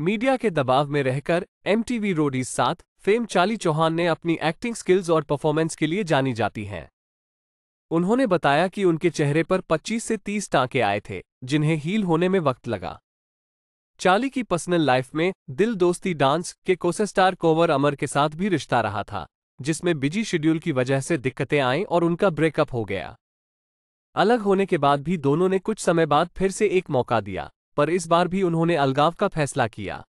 media के दबाव में रहकर एम टी रोडीज साथ फेम चाली चौहान ने अपनी एक्टिंग स्किल्स और परफॉर्मेंस के लिए जानी जाती हैं उन्होंने बताया कि उनके चेहरे पर 25 से 30 टांके आए थे जिन्हें हील होने में वक्त लगा चाली की पर्सनल लाइफ में दिल दोस्ती डांस के कोसेस्टार कोवर अमर के साथ भी रिश्ता रहा था जिसमें बिजी शेड्यूल की वजह से दिक्कतें आईं और उनका ब्रेकअप हो गया अलग होने के बाद भी दोनों ने कुछ समय बाद फिर से एक मौका दिया पर इस बार भी उन्होंने अलगाव का फैसला किया